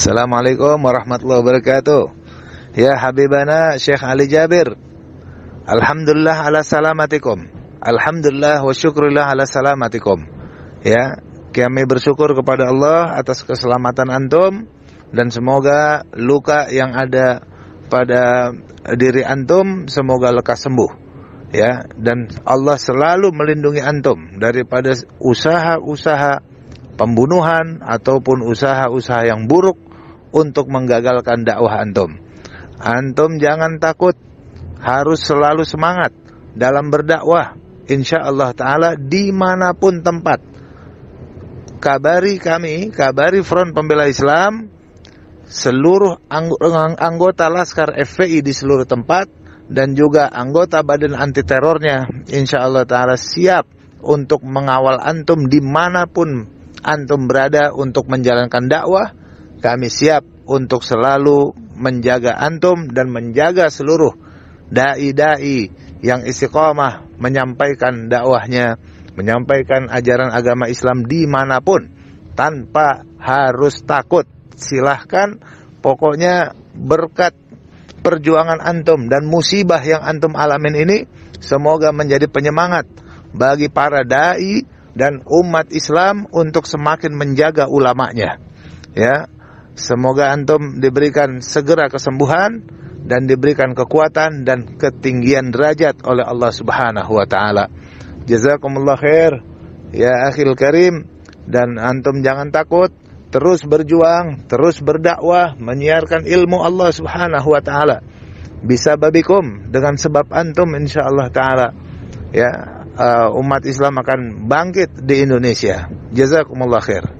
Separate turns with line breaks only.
Assalamualaikum warahmatullahi wabarakatuh. Ya Habibana Syekh Ali Jabir. Alhamdulillah ala salamatikum. Alhamdulillah wa syukurillah ala salamatikum. Ya, kami bersyukur kepada Allah atas keselamatan antum dan semoga luka yang ada pada diri antum semoga lekas sembuh. Ya, dan Allah selalu melindungi antum daripada usaha-usaha pembunuhan ataupun usaha-usaha yang buruk untuk menggagalkan dakwah antum. Antum jangan takut, harus selalu semangat dalam berdakwah. Insya Allah Ta'ala dimanapun tempat. Kabari kami, kabari Front Pembela Islam, seluruh anggota Laskar FPI di seluruh tempat, dan juga anggota badan anti terornya insya Allah Ta'ala siap untuk mengawal antum dimanapun antum berada untuk menjalankan dakwah kami siap untuk selalu menjaga antum dan menjaga seluruh dai-dai yang istiqomah menyampaikan dakwahnya, menyampaikan ajaran agama Islam dimanapun tanpa harus takut. Silahkan, pokoknya berkat perjuangan antum dan musibah yang antum alamin ini semoga menjadi penyemangat bagi para dai dan umat Islam untuk semakin menjaga ulamanya. Ya, Semoga antum diberikan segera kesembuhan dan diberikan kekuatan dan ketinggian derajat oleh Allah Subhanahu wa taala. Jazakumullah khair ya akhil karim dan antum jangan takut terus berjuang, terus berdakwah, menyiarkan ilmu Allah Subhanahu wa taala. Bisa babikum dengan sebab antum insyaallah taala. Ya, eh, umat Islam akan bangkit di Indonesia. Jazakumullah khair.